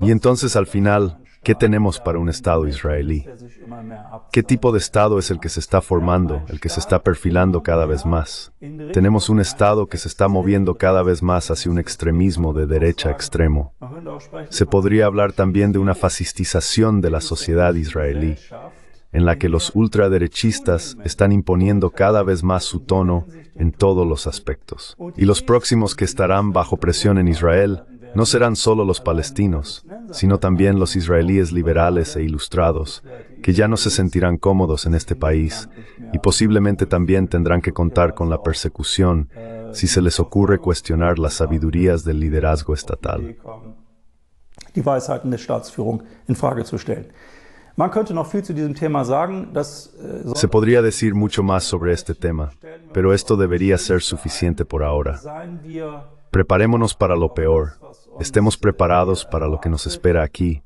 [SPEAKER 1] Y entonces al final, ¿qué tenemos para un Estado israelí? ¿Qué tipo de Estado es el que se está formando, el que se está perfilando cada vez más? Tenemos un Estado que se está moviendo cada vez más hacia un extremismo de derecha extremo. Se podría hablar también de una fascistización de la sociedad israelí en la que los ultraderechistas están imponiendo cada vez más su tono en todos los aspectos. Y los próximos que estarán bajo presión en Israel no serán solo los palestinos, sino también los israelíes liberales e ilustrados, que ya no se sentirán cómodos en este país y posiblemente también tendrán que contar con la persecución si se les ocurre cuestionar las sabidurías del liderazgo estatal. Se podría decir mucho más sobre este tema, pero esto debería ser suficiente por ahora. Preparémonos para lo peor, estemos preparados para lo que nos espera aquí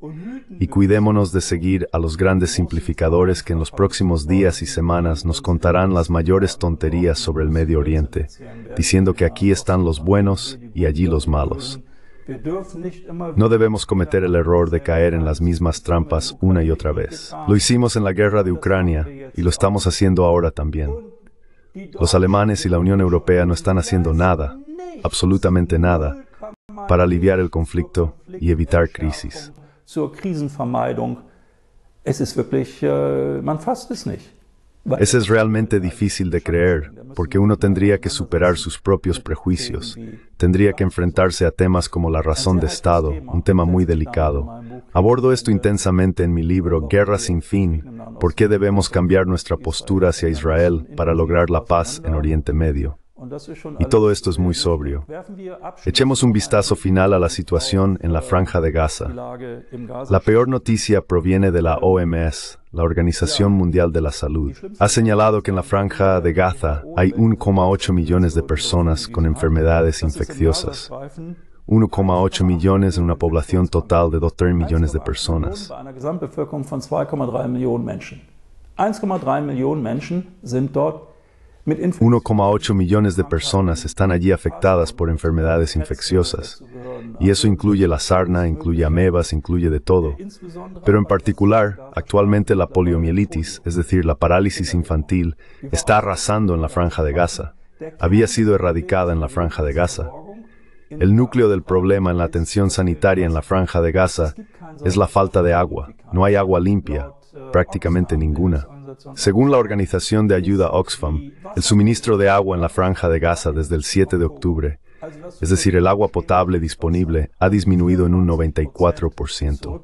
[SPEAKER 1] y cuidémonos de seguir a los grandes simplificadores que en los próximos días y semanas nos contarán las mayores tonterías sobre el Medio Oriente, diciendo que aquí están los buenos y allí los malos. No debemos cometer el error de caer en las mismas trampas una y otra vez. Lo hicimos en la guerra de Ucrania y lo estamos haciendo ahora también. Los alemanes y la Unión Europea no están haciendo nada, absolutamente nada, para aliviar el conflicto y evitar crisis. Ese es realmente difícil de creer, porque uno tendría que superar sus propios prejuicios, tendría que enfrentarse a temas como la razón de Estado, un tema muy delicado. Abordo esto intensamente en mi libro Guerra sin fin, ¿por qué debemos cambiar nuestra postura hacia Israel para lograr la paz en Oriente Medio? Y todo esto es muy sobrio. Echemos un vistazo final a la situación en la franja de äh, Gaza. La peor noticia proviene de la OMS, la Organización Mundial de la Salud. Ha señalado que en la franja de Gaza hay 1,8 millones de personas con enfermedades infecciosas. 1,8 millones en una población total de 2,3 millones de personas.
[SPEAKER 2] 1,3 millones
[SPEAKER 1] 1,8 millones de personas están allí afectadas por enfermedades infecciosas. Y eso incluye la sarna, incluye amebas, incluye de todo. Pero en particular, actualmente la poliomielitis, es decir, la parálisis infantil, está arrasando en la franja de Gaza. Había sido erradicada en la franja de Gaza. El núcleo del problema en la atención sanitaria en la franja de Gaza es la falta de agua. No hay agua limpia, prácticamente ninguna. Según la organización de ayuda Oxfam, el suministro de agua en la franja de Gaza desde el 7 de octubre, es decir, el agua potable disponible, ha disminuido en un 94%.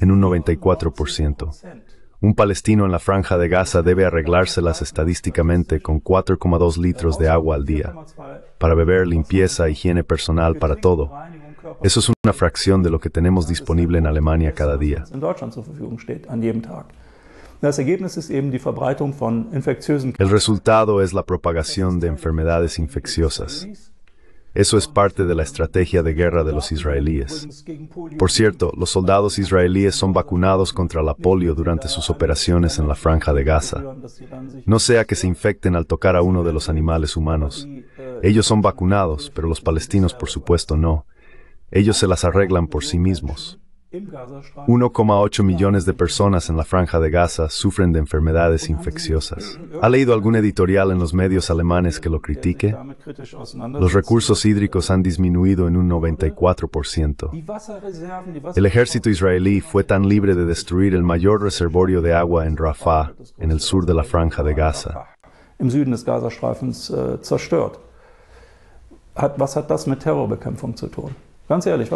[SPEAKER 1] En un 94%. Un palestino en la franja de Gaza debe arreglárselas estadísticamente con 4,2 litros de agua al día, para beber, limpieza, higiene personal, para todo. Eso es una fracción de lo que tenemos disponible en Alemania cada día. El resultado es la propagación de enfermedades infecciosas. Eso es parte de la estrategia de guerra de los israelíes. Por cierto, los soldados israelíes son vacunados contra la polio durante sus operaciones en la franja de Gaza. No sea que se infecten al tocar a uno de los animales humanos. Ellos son vacunados, pero los palestinos por supuesto no. Ellos se las arreglan por sí mismos. 1,8 millones de personas en la franja de Gaza sufren de enfermedades infecciosas. ¿Ha leído algún editorial en los medios alemanes que lo critique?
[SPEAKER 2] Los recursos
[SPEAKER 1] hídricos han disminuido en un 94%. El ejército israelí fue tan libre de destruir el mayor reservorio de agua en Rafah, en el sur de la franja de Gaza.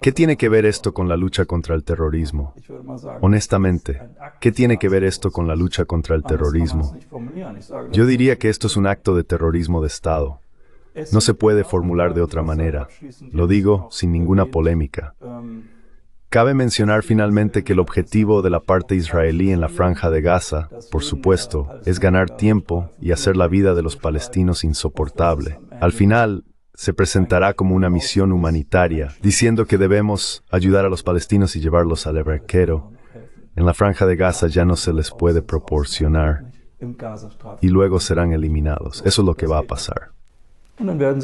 [SPEAKER 1] ¿Qué tiene que ver esto con la lucha contra el terrorismo? Honestamente, ¿qué tiene que ver esto con la lucha contra el terrorismo? Yo diría que esto es un acto de terrorismo de Estado. No se puede formular de otra manera. Lo digo sin ninguna polémica. Cabe mencionar finalmente que el objetivo de la parte israelí en la franja de Gaza, por supuesto, es ganar tiempo y hacer la vida de los palestinos insoportable. Al final, se presentará como una misión humanitaria, diciendo que debemos ayudar a los palestinos y llevarlos al Eberquero. En la franja de Gaza ya no se les puede proporcionar y luego serán eliminados. Eso es lo que va a pasar.
[SPEAKER 2] Irgendwann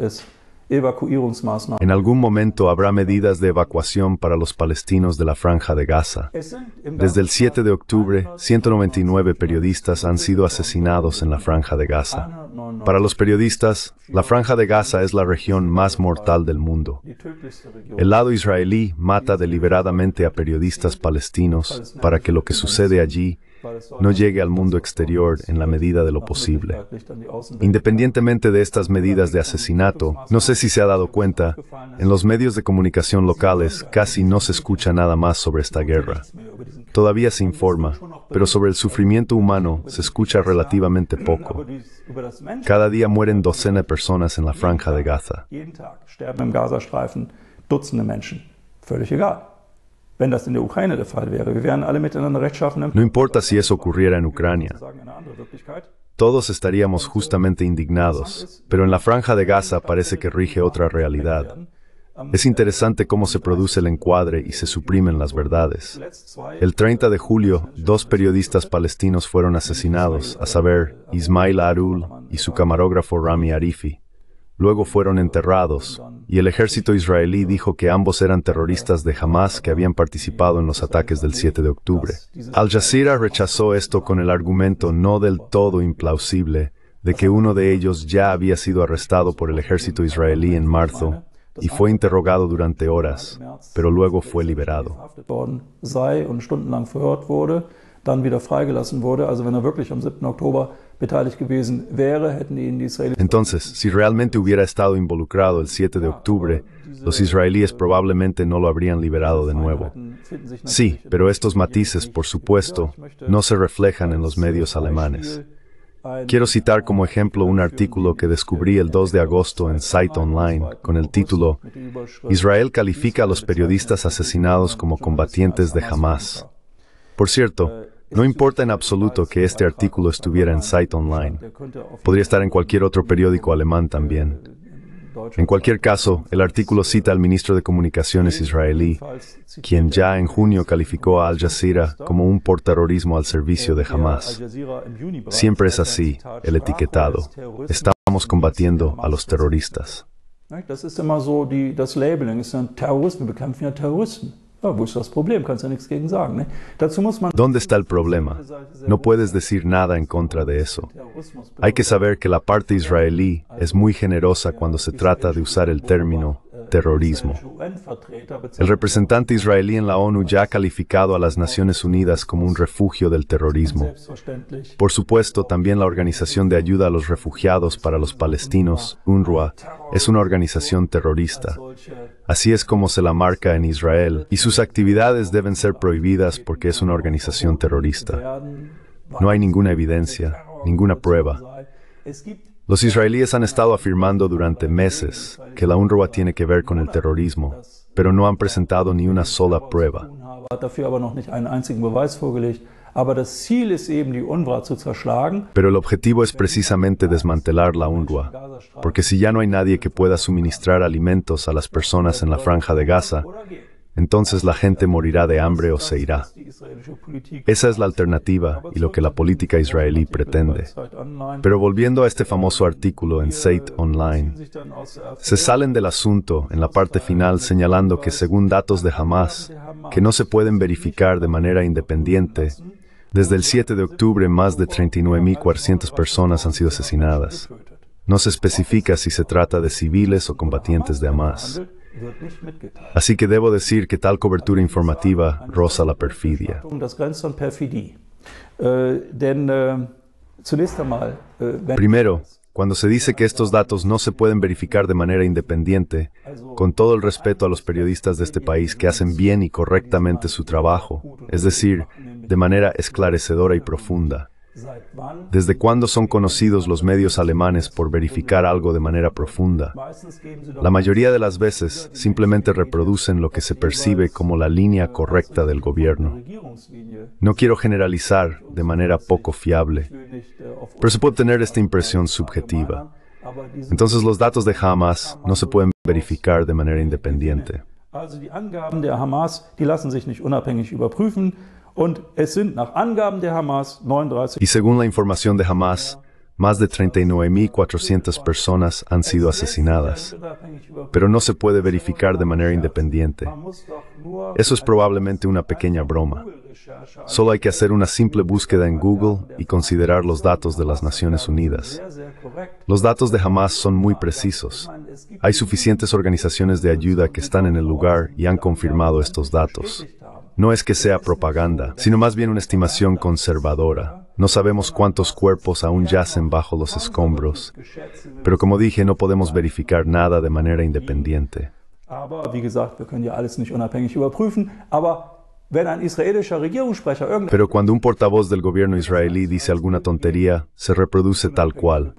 [SPEAKER 2] es en
[SPEAKER 1] algún momento habrá medidas de evacuación para los palestinos de la franja de Gaza. Desde el 7 de octubre, 199 periodistas han sido asesinados en la franja de Gaza. Ah, para los periodistas, la franja de Gaza es la región más mortal del mundo. El lado israelí mata deliberadamente a periodistas palestinos para que lo que sucede allí no llegue al mundo exterior en la medida de lo posible. Independientemente de estas medidas de asesinato, no sé si se ha dado cuenta, en los medios de comunicación locales casi no se escucha nada más sobre esta guerra. Todavía se informa, pero sobre el sufrimiento humano se escucha relativamente poco. Cada día mueren docenas de personas en la franja de Gaza. No importa si eso ocurriera en Ucrania. Todos estaríamos justamente indignados, pero en la franja de Gaza parece que rige otra realidad. Es interesante cómo se produce el encuadre y se suprimen las verdades. El 30 de julio, dos periodistas palestinos fueron asesinados, a saber, Ismail Arul y su camarógrafo Rami Arifi. Luego fueron enterrados, y el ejército israelí dijo que ambos eran terroristas de Hamas que habían participado en los ataques del 7 de octubre. Al Jazeera rechazó esto con el argumento no del todo implausible de que uno de ellos ya había sido arrestado por el ejército israelí en marzo y fue interrogado durante horas, pero luego fue liberado. Entonces, si realmente hubiera estado involucrado el 7 de octubre, los israelíes probablemente no lo habrían liberado de nuevo. Sí, pero estos matices, por supuesto, no se reflejan en los medios alemanes. Quiero citar como ejemplo un artículo que descubrí el 2 de agosto en Site Online con el título Israel califica a los periodistas asesinados como combatientes de Hamas. Por cierto, no importa en absoluto que este artículo estuviera en Site Online. Podría estar en cualquier otro periódico alemán también. En cualquier caso, el artículo cita al ministro de Comunicaciones israelí, quien ya en junio calificó a Al Jazeera como un porterrorismo al servicio de Hamas. Siempre es así, el etiquetado. Estamos combatiendo a los terroristas. ¿Dónde está el problema? No puedes decir nada en contra de eso. Hay que saber que la parte israelí es muy generosa cuando se trata de usar el término terrorismo. El representante israelí en la ONU ya ha calificado a las Naciones Unidas como un refugio del terrorismo. Por supuesto, también la Organización de Ayuda a los Refugiados para los Palestinos, UNRWA, es una organización terrorista. Así es como se la marca en Israel, y sus actividades deben ser prohibidas porque es una organización terrorista. No hay ninguna evidencia, ninguna prueba. Los israelíes han estado afirmando durante meses que la UNRWA tiene que ver con el terrorismo, pero no han presentado ni una sola prueba. Pero el objetivo es precisamente desmantelar la UNRWA, porque si ya no hay nadie que pueda suministrar alimentos a las personas en la franja de Gaza, entonces la gente morirá de hambre o se irá. Esa es la alternativa y lo que la política israelí pretende. Pero volviendo a este famoso artículo en Seit Online, se salen del asunto en la parte final señalando que según datos de Hamas, que no se pueden verificar de manera independiente, desde el 7 de octubre, más de 39.400 personas han sido asesinadas. No se especifica si se trata de civiles o combatientes de Hamas. Así que debo decir que tal cobertura informativa roza la perfidia.
[SPEAKER 2] Um, äh, äh,
[SPEAKER 1] äh, Primero, cuando se dice que estos datos no se pueden verificar de manera independiente, con todo el respeto a los periodistas de este país que hacen bien y correctamente su trabajo, es decir, de manera esclarecedora y profunda. ¿Desde cuándo son conocidos los medios alemanes por verificar algo de manera profunda? La mayoría de las veces simplemente reproducen lo que se percibe como la línea correcta del gobierno. No quiero generalizar de manera poco fiable, pero se puede tener esta impresión subjetiva. Entonces los datos de Hamas no se pueden verificar de manera independiente. Y según la información de Hamas, más de 39.400 personas han sido asesinadas, pero no se puede verificar de manera independiente. Eso es probablemente una pequeña broma. Solo hay que hacer una simple búsqueda en Google y considerar los datos de las Naciones Unidas. Los datos de Hamas son muy precisos. Hay suficientes organizaciones de ayuda que están en el lugar y han confirmado estos datos. No es que sea propaganda, sino más bien una estimación conservadora. No sabemos cuántos cuerpos aún yacen bajo los escombros, pero como dije, no podemos verificar nada de manera independiente. Pero cuando un portavoz del gobierno israelí dice alguna tontería, se reproduce tal cual.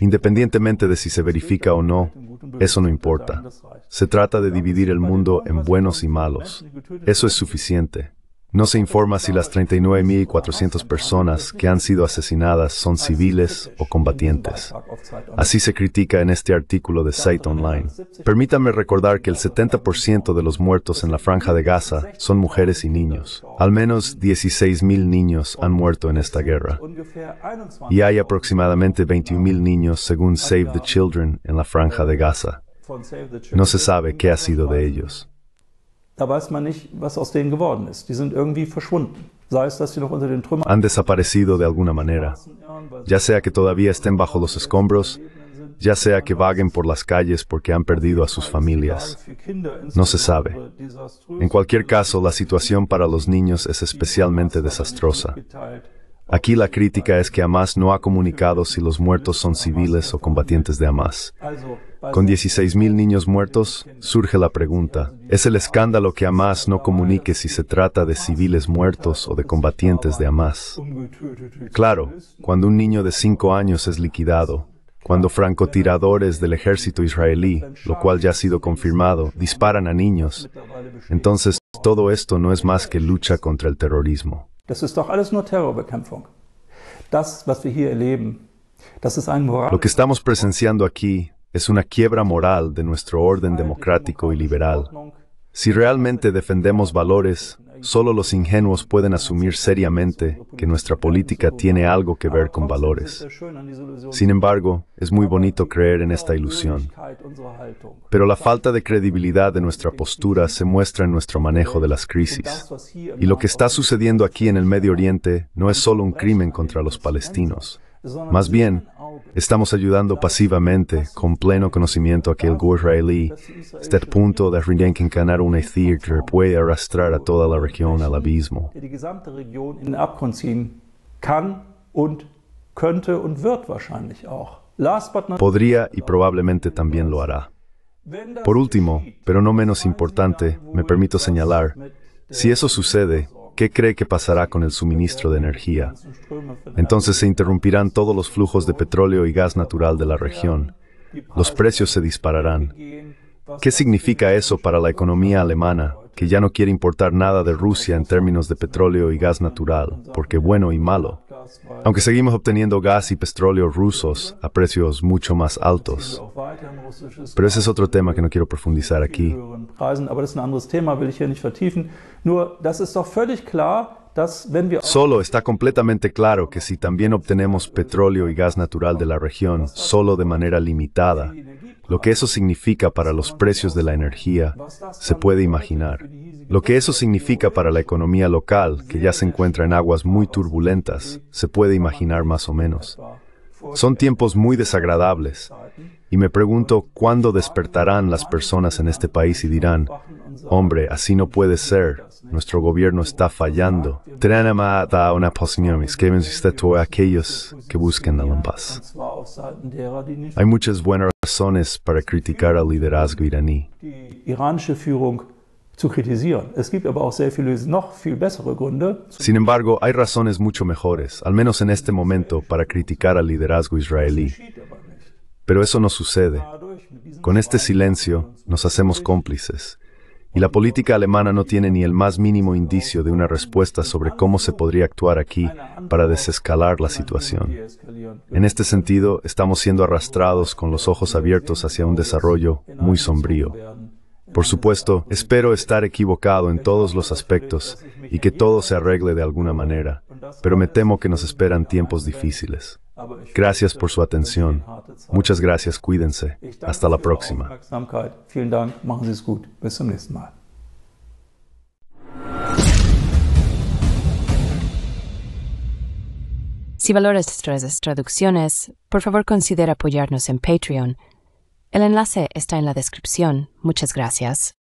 [SPEAKER 1] Independientemente de si se verifica o no, eso no importa. Se trata de dividir el mundo en buenos y malos. Eso es suficiente. No se informa si las 39.400 personas que han sido asesinadas son civiles o combatientes. Así se critica en este artículo de Site Online. Permítame recordar que el 70% de los muertos en la franja de Gaza son mujeres y niños. Al menos 16.000 niños han muerto en esta guerra. Y hay aproximadamente 21.000 niños, según Save the Children, en la franja de Gaza. No se sabe qué ha sido de ellos han desaparecido de alguna manera, ya sea que todavía estén bajo los escombros, ya sea que vaguen por las calles porque han perdido a sus familias. No se sabe. En cualquier caso, la situación para los niños es especialmente desastrosa. Aquí la crítica es que Hamas no ha comunicado si los muertos son civiles o combatientes de Hamas. Con 16.000 niños muertos, surge la pregunta, ¿es el escándalo que Hamas no comunique si se trata de civiles muertos o de combatientes de Hamas? Claro, cuando un niño de 5 años es liquidado, cuando francotiradores del ejército israelí, lo cual ya ha sido confirmado, disparan a niños, entonces todo esto no es más que lucha contra el terrorismo. Lo que estamos presenciando aquí es una quiebra moral de nuestro orden democrático y liberal. Si realmente defendemos valores, solo los ingenuos pueden asumir seriamente que nuestra política tiene algo que ver con valores. Sin embargo, es muy bonito creer en esta ilusión. Pero la falta de credibilidad de nuestra postura se muestra en nuestro manejo de las crisis. Y lo que está sucediendo aquí en el Medio Oriente no es solo un crimen contra los palestinos. Más bien, Estamos ayudando pasivamente, con pleno conocimiento, a que el israelí esté a punto de reencanar un Ethir puede arrastrar a toda la región al abismo. Podría y probablemente también lo hará. Por último, pero no menos importante, me permito señalar, si eso sucede, ¿Qué cree que pasará con el suministro de energía? Entonces se interrumpirán todos los flujos de petróleo y gas natural de la región. Los precios se dispararán. ¿Qué significa eso para la economía alemana, que ya no quiere importar nada de Rusia en términos de petróleo y gas natural, porque bueno y malo? Aunque seguimos obteniendo gas y petróleo rusos a precios mucho más altos. Pero ese es otro tema que no quiero profundizar aquí. Solo está completamente claro que si también obtenemos petróleo y gas natural de la región solo de manera limitada, lo que eso significa para los precios de la energía se puede imaginar. Lo que eso significa para la economía local, que ya se encuentra en aguas muy turbulentas, se puede imaginar más o menos. Son tiempos muy desagradables y me pregunto cuándo despertarán las personas en este país y dirán, hombre, así no puede ser, nuestro gobierno está fallando. aquellos que busquen la paz. Hay muchas buenas razones para criticar al liderazgo iraní. Sin embargo, hay razones mucho mejores, al menos en este momento, para criticar al liderazgo israelí. Pero eso no sucede. Con este silencio nos hacemos cómplices. Y la política alemana no tiene ni el más mínimo indicio de una respuesta sobre cómo se podría actuar aquí para desescalar la situación. En este sentido, estamos siendo arrastrados con los ojos abiertos hacia un desarrollo muy sombrío. Por supuesto, espero estar equivocado en todos los aspectos y que todo se arregle de alguna manera, pero me temo que nos esperan tiempos difíciles. Gracias por su atención. Muchas gracias, cuídense. Hasta la próxima.
[SPEAKER 2] Si valoras nuestras traducciones,
[SPEAKER 1] por favor considera apoyarnos en Patreon. El enlace está en la descripción. Muchas gracias.